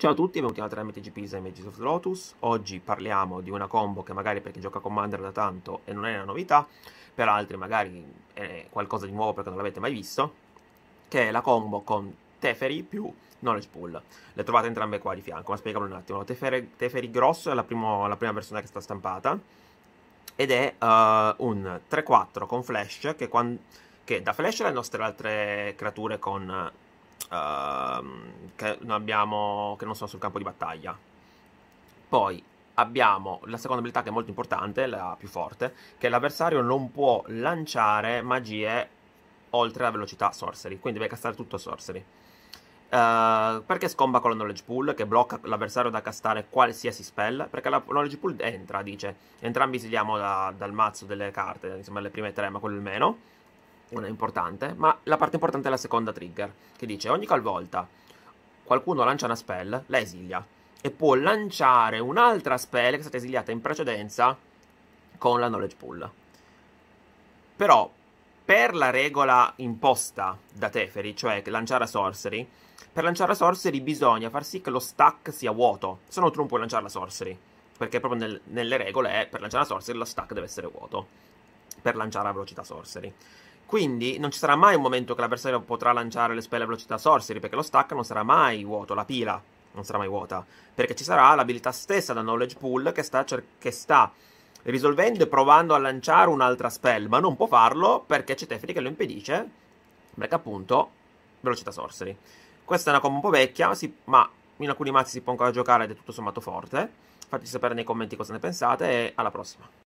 Ciao a tutti e benvenuti alla 3 GPs e Mages of Lotus. Oggi parliamo di una combo che magari per chi gioca Commander da tanto e non è una novità, per altri magari è qualcosa di nuovo perché non l'avete mai visto, che è la combo con Teferi più Knowledge Pool. Le trovate entrambe qua di fianco, ma spiegalo un attimo. Teferi, Teferi grosso è la, primo, la, prima versione che sta stampata ed è uh, un 3-4 con flash che, quando, che dà flash le nostre altre creature con uh, che, non abbiamo, che non sono sul campo di battaglia. Poi abbiamo la seconda abilità che è molto importante, la più forte, che l'avversario non può lanciare magie oltre la velocità sorcery, quindi deve castare tutto sorcery. Uh, perché scomba con la knowledge pool che blocca l'avversario da castare qualsiasi spell? Perché la knowledge pool entra, dice entrambi esiliamo da, dal mazzo delle carte, insomma le prime tre, ma quello il meno una è importante, ma la parte importante è la seconda trigger, che dice ogni qualvolta qualcuno lancia una spell, la esilia, e può lanciare un'altra spell che è stata esiliata in precedenza con la knowledge pool. Però, per la regola imposta da Teferi, cioè lanciare a sorcery, per lanciare a sorcery bisogna far sì che lo stack sia vuoto, se no tu non puoi lanciare la sorcery, perché proprio nel, nelle regole è per lanciare la sorcery lo stack deve essere vuoto, per lanciare a velocità sorcery. Quindi non ci sarà mai un momento che l'avversario potrà lanciare le spelle a velocità sorcery, perché lo stack non sarà mai vuoto, la pila non sarà mai vuota, perché ci sarà l'abilità stessa da knowledge pool che sta, che sta risolvendo e provando a lanciare un'altra spell, ma non può farlo perché c'è Teferi che lo impedisce, perché appunto velocità sorcery. Questa è una combo un po' vecchia, sì, ma in alcuni mazzi si può ancora giocare ed è tutto sommato forte. Fateci sapere nei commenti cosa ne pensate e alla prossima.